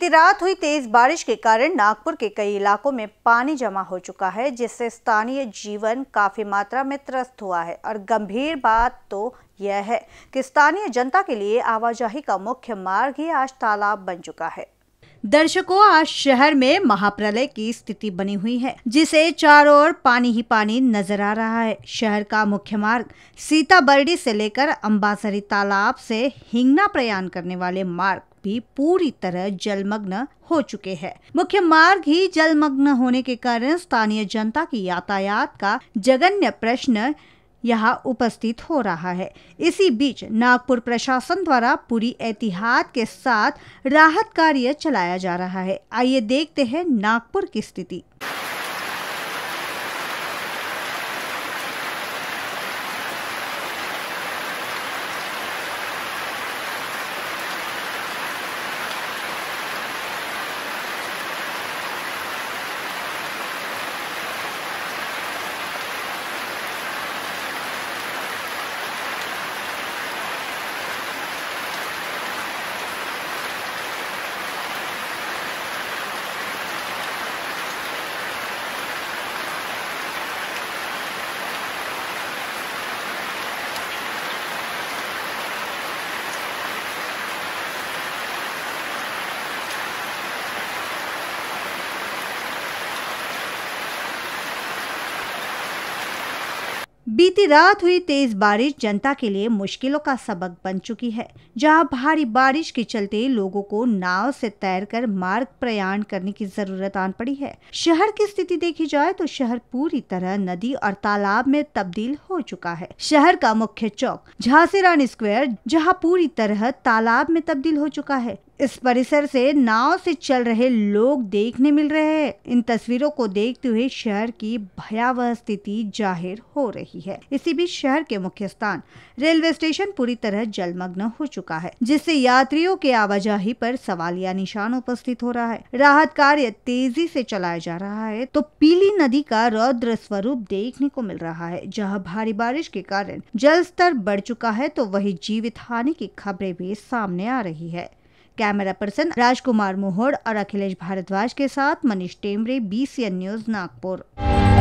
बीती रात हुई तेज बारिश के कारण नागपुर के कई इलाकों में पानी जमा हो चुका है जिससे स्थानीय जीवन काफी मात्रा में त्रस्त हुआ है और गंभीर बात तो यह है कि स्थानीय जनता के लिए आवाजाही का मुख्य मार्ग ही आज तालाब बन चुका है दर्शकों आज शहर में महाप्रलय की स्थिति बनी हुई है जिसे चारों ओर पानी ही पानी नजर आ रहा है शहर का मुख्य मार्ग सीताबर्डी से लेकर अम्बासरी तालाब से हिंगना प्रयाण करने वाले मार्ग भी पूरी तरह जलमग्न हो चुके हैं मुख्य मार्ग ही जलमग्न होने के कारण स्थानीय जनता की यातायात का जगन्य प्रश्न यहाँ उपस्थित हो रहा है इसी बीच नागपुर प्रशासन द्वारा पूरी एहतियात के साथ राहत कार्य चलाया जा रहा है आइए देखते हैं नागपुर की स्थिति बीती रात हुई तेज बारिश जनता के लिए मुश्किलों का सबक बन चुकी है जहां भारी बारिश के चलते लोगों को नाव से तैरकर मार्ग प्रयाण करने की जरूरत आन पड़ी है शहर की स्थिति देखी जाए तो शहर पूरी तरह नदी और तालाब में तब्दील हो चुका है शहर का मुख्य चौक झांसी रानी स्क्वायर जहाँ पूरी तरह तालाब में तब्दील हो चुका है इस परिसर से नाव से चल रहे लोग देखने मिल रहे हैं इन तस्वीरों को देखते हुए शहर की भयावह स्थिति जाहिर हो रही है इसी बीच शहर के मुख्य स्थान रेलवे स्टेशन पूरी तरह जलमग्न हो चुका है जिससे यात्रियों के आवाजाही पर सवाल या निशान उपस्थित हो रहा है राहत कार्य तेजी से चलाया जा रहा है तो पीली नदी का रौद्र स्वरूप देखने को मिल रहा है जहाँ भारी बारिश के कारण जल स्तर बढ़ चुका है तो वही जीवित हानि की खबरें भी सामने आ रही है कैमरा पर्सन राजकुमार मोहड़ और अखिलेश भारद्वाज के साथ मनीष टेमरे बीसीएन न्यूज नागपुर